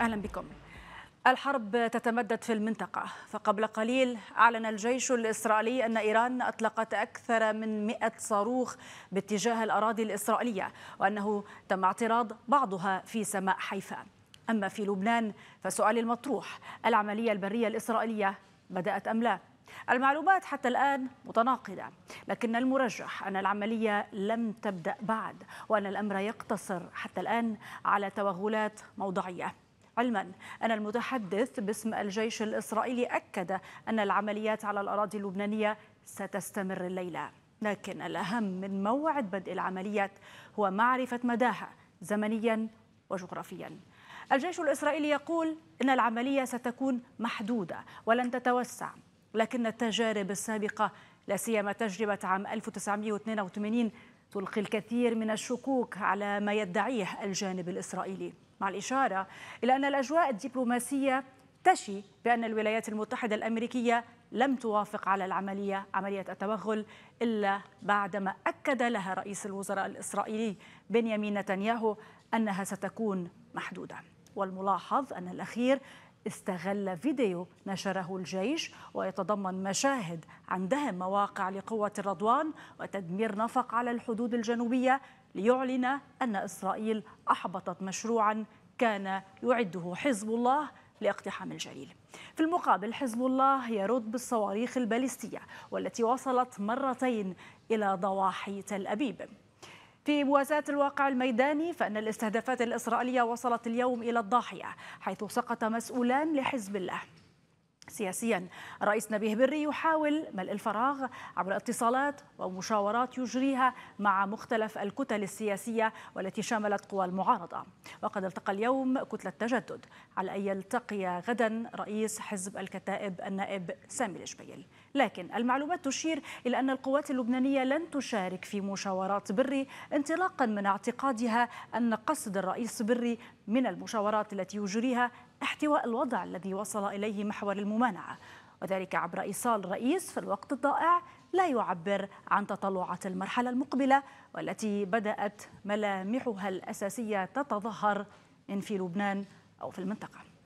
أهلا بكم الحرب تتمدد في المنطقة فقبل قليل أعلن الجيش الإسرائيلي أن إيران أطلقت أكثر من 100 صاروخ باتجاه الأراضي الإسرائيلية وأنه تم اعتراض بعضها في سماء حيفا أما في لبنان فسؤال المطروح العملية البرية الإسرائيلية بدأت أم لا؟ المعلومات حتى الآن متناقضة لكن المرجح أن العملية لم تبدأ بعد وأن الأمر يقتصر حتى الآن على توغلات موضعية علما أن المتحدث باسم الجيش الإسرائيلي أكد أن العمليات على الأراضي اللبنانية ستستمر الليلة لكن الأهم من موعد بدء العمليات هو معرفة مداها زمنيا وجغرافيا الجيش الإسرائيلي يقول إن العملية ستكون محدودة ولن تتوسع لكن التجارب السابقة لا سيما تجربة عام 1982 تلقي الكثير من الشكوك على ما يدعيه الجانب الإسرائيلي مع الإشارة إلى أن الأجواء الدبلوماسية تشي بأن الولايات المتحدة الأمريكية لم توافق على العملية عملية التوغل إلا بعدما أكد لها رئيس الوزراء الإسرائيلي بنيامين نتنياهو أنها ستكون محدودة والملاحظ أن الأخير استغل فيديو نشره الجيش ويتضمن مشاهد عن دهم مواقع لقوة الرضوان وتدمير نفق على الحدود الجنوبية ليعلن أن إسرائيل أحبطت مشروعا كان يعده حزب الله لاقتحام الجليل في المقابل حزب الله يرد بالصواريخ البالستية والتي وصلت مرتين إلى ضواحي تل أبيب في موازاة الواقع الميداني فإن الاستهدافات الإسرائيلية وصلت اليوم إلى الضاحية حيث سقط مسؤولان لحزب الله سياسيا الرئيس نبيه بري يحاول ملء الفراغ عبر اتصالات ومشاورات يجريها مع مختلف الكتل السياسية والتي شملت قوى المعارضة وقد التقى اليوم كتلة تجدد على أن يلتقي غدا رئيس حزب الكتائب النائب سامي الجبيل لكن المعلومات تشير إلى أن القوات اللبنانية لن تشارك في مشاورات بري انطلاقا من اعتقادها أن قصد الرئيس بري من المشاورات التي يجريها احتواء الوضع الذي وصل إليه محور الممانعة وذلك عبر إيصال رئيس في الوقت الضائع لا يعبر عن تطلعات المرحلة المقبلة والتي بدأت ملامحها الأساسية تتظهر إن في لبنان أو في المنطقة